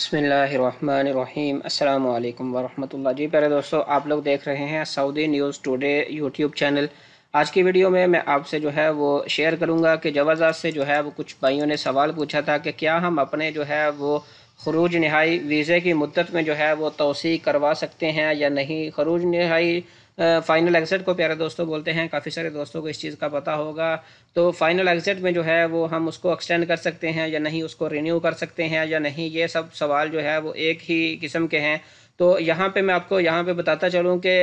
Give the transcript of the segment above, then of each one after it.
बसमीम् अल्लाम वरहमल जी प्यारे दोस्तों आप लोग देख रहे हैं Saudi news today YouTube channel आज की वीडियो में मैं आपसे जो है वो शेयर करूंगा कि जवाजा से जो है वो कुछ भाइयों ने सवाल पूछा था कि क्या हम अपने जो है वो खरूज नहाई वीज़े की मदत में जो है वो तोसी करवा सकते हैं या नहीं खरूज नहाई फाइनल एग्जिट को प्यारे दोस्तों बोलते हैं काफ़ी सारे दोस्तों को इस चीज़ का पता होगा तो फाइनल एग्जिट में जो है वो हम उसको एक्सटेंड कर सकते हैं या नहीं उसको रिन्यू कर सकते हैं या नहीं ये सब सवाल जो है वो एक ही किस्म के हैं तो यहाँ पे मैं आपको यहाँ पे बताता चलूँ कि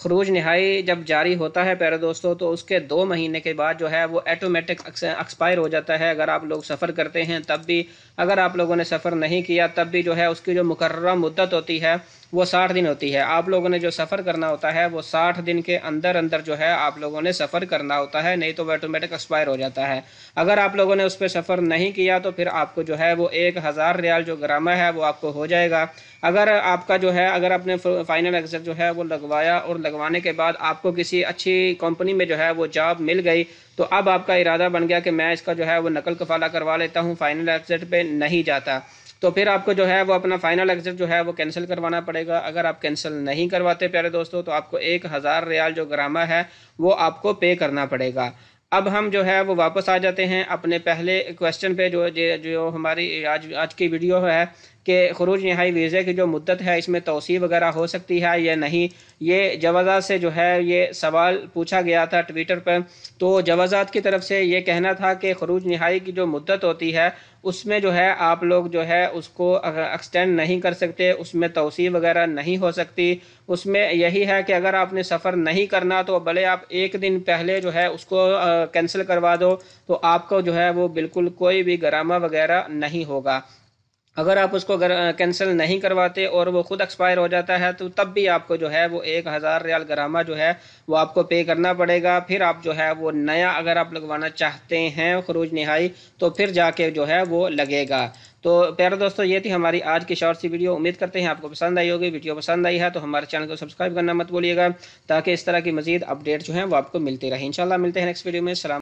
खरूज नहाई जब जारी होता है प्यारे दोस्तों तो उसके दो महीने के बाद जो है वो ऐटोमेटिक एक्सपायर हो जाता है अगर आप लोग सफ़र करते हैं तब भी अगर आप लोगों ने सफ़र नहीं किया तब भी जो है उसकी जो मुकर मुद्दत होती है वो साठ दिन होती है आप लोगों ने जो सफ़र करना होता है वो साठ दिन के अंदर अंदर जो है आप लोगों ने सफ़र करना होता है नहीं तो वो ऑटोमेटिक एक्सपायर हो जाता है अगर आप लोगों ने उस पर सफ़र नहीं किया तो फिर आपको जो है वो एक हज़ार रियाल जो ग्रामा है वो आपको हो जाएगा अगर आपका जो है अगर आपने फाइनल एग्ज़ाम जो है वो लगवाया और लगवाने के बाद आपको किसी अच्छी कंपनी में जो है वो जॉब मिल गई तो अब आपका इरादा बन गया कि मैं इसका जो है वो नकल कफाला करवा लेता हूँ फाइनल एग्जिट पे नहीं जाता तो फिर आपको जो है वो अपना फाइनल एग्जिट जो है वो कैंसिल करवाना पड़ेगा अगर आप कैंसिल नहीं करवाते प्यारे दोस्तों तो आपको एक हज़ार रियाल जो ग्रामा है वो आपको पे करना पड़ेगा अब हम जो है वो वापस आ जाते हैं अपने पहले क्वेश्चन पे जो जो हमारी आज आज की वीडियो है कि खरूज नहाई वीज़े की जो मुद्दत है इसमें तोसी वगैरह हो सकती है या नहीं ये जवाज़ा से जो है ये सवाल पूछा गया था ट्विटर पर तो जवाज़ात की तरफ से ये कहना था कि खरूज नहाई की जो मुद्दत होती है उसमें जो है आप लोग जो है उसको एक्सटेंड नहीं कर सकते उसमें तोसी वगैरह नहीं हो सकती उसमें यही है कि अगर आपने सफ़र नहीं करना तो भले आप एक दिन पहले जो है उसको कैंसिल करवा दो तो आपको जो है वो बिल्कुल कोई भी ग्रामा वगैरह नहीं होगा अगर आप उसको कैंसिल नहीं करवाते और वो ख़ुद एक्सपायर हो जाता है तो तब भी आपको जो है वो एक हज़ार रियाल ग्रामा जो है वो आपको पे करना पड़ेगा फिर आप जो है वो नया अगर आप लगवाना चाहते हैं खरूज नहाई तो फिर जाके जो है वो लगेगा तो प्यारे दोस्तों ये थी हमारी आज की शॉर्ट सी वीडियो उम्मीद करते हैं आपको पसंद आई होगी वीडियो पसंद आई है तो हमारे चैनल को सब्सक्राइब करना मत बोलिएगा ताकि इस तरह की मजीद अपडेट जो है वो आपको मिलती रहे इन मिलते हैं नेक्स्ट वीडियो में सलाम